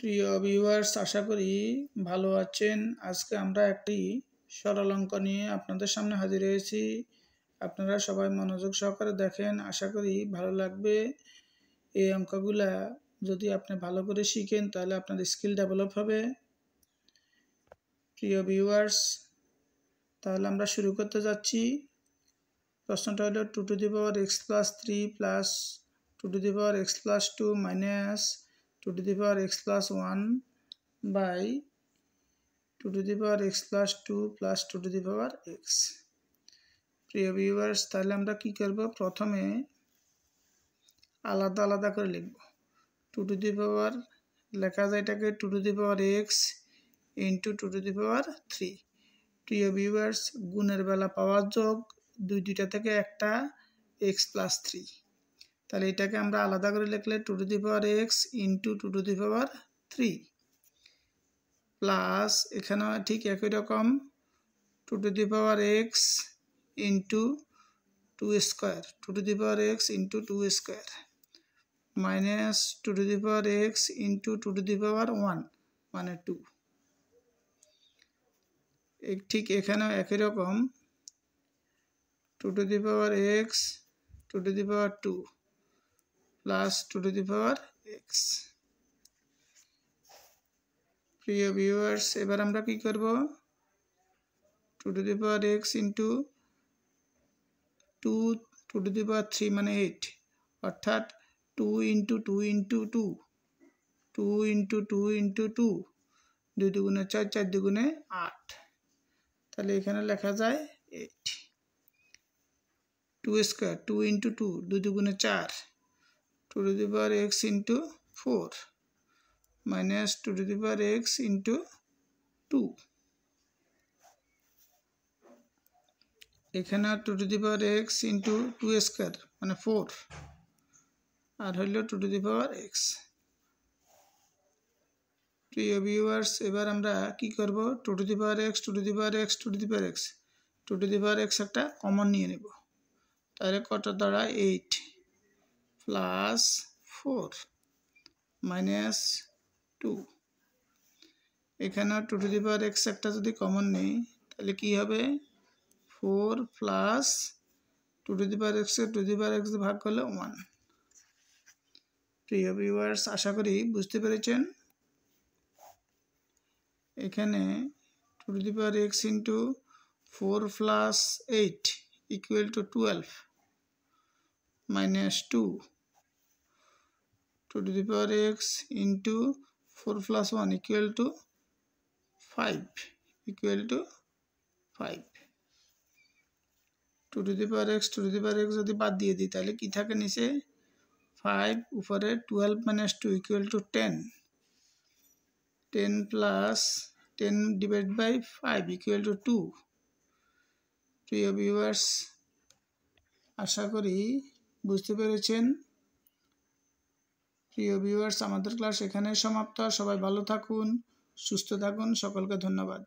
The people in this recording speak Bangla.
প্রিয় ভিউয়ার্স আশা করি ভালো আছেন আজকে আমরা একটি সরল অঙ্ক নিয়ে আপনাদের সামনে হাজির হয়েছি আপনারা সবাই মনোযোগ সহকারে দেখেন আশা করি ভালো লাগবে এই অঙ্কগুলা যদি আপনি ভালো করে শিখেন তাহলে আপনার স্কিল ডেভেলপ হবে প্রিয় ভিউয়ার্স তাহলে আমরা শুরু করতে যাচ্ছি প্রশ্নটা হলো two to the power x plus three plus two to the power x plus two minus two to the power x plus one by two to the power x plus two plus two to the power x প্রিয় ভিউয়ার্স তাহলে আমরা কি করব প্রথমে আলাদা আলাদা করে লিখব টু টু দি পাওয়ার লেখা যায় এটাকে two to the power x into two to the power three প্রিয় ভিউয়ার্স গুণের বেলা পাওয়ার যোগ দুই দুইটা থেকে একটা এক্স প্লাস থ্রি তাহলে এটাকে আমরা আলাদা করে লিখলে two to the power x into two to the power three plus এখানেও ঠিক একই রকম two to the power x into two square two to the power x into two square minus two to the power x into two to the power one মানে টু ঠিক এখানেও একই রকম two to the power x two to the power two plus two to the power x প্রিয় ভিউয়ার্স এবার আমরা কি করব two to the power x into two two to the power three মানে এইট অর্থাৎ two into two into two two into two into two দুই দুগুণে চার চার দুগুণে আট তাহলে এখানে লেখা যায় eight two square two into two দুই দুগুণে চার 2 to the power x into 4 minus 2 to the power x into 2 এখানে two to the power x into two square মানে ফোর আর হইল two to the power x প্রিয় ভিউয়ার্স এবার আমরা কি করব two to the power x two to the power x two to the power x two to the power x একটা কমন নিয়ে নেব তাহলে কত দাঁড়ায় eight plus four minus two এখানেও two to the power x একটা যদি কমন নেই তাহলে কি হবে four plus two to the power এক্সকে টু দি পাওয়ার এক্স ভাগ করলে ওয়ান প্রিয় ভিউয়ার্স আশা করি বুঝতে পেরেছেন এখানে two to the power x into four plus eight equal to twelve minus two 2 to the power x into 4 plus 1 equal to 5 equal to 5 2 to the power x 2 to the power x যদি বাদ দিয়ে দিই তাহলে কি থাকে নিচে 5 উপরে 12 minus 2 equal to 10 10 plus 10 divided by 5 equal to 2 প্রিয় ভিউয়ার্স আশা করি বুঝতে পেরেছেন প্রিয় ভিউয়ার্স আমাদের ক্লাস এখানে সমাপ্ত সবাই ভালো থাকুন সুস্থ থাকুন সকলকে ধন্যবাদ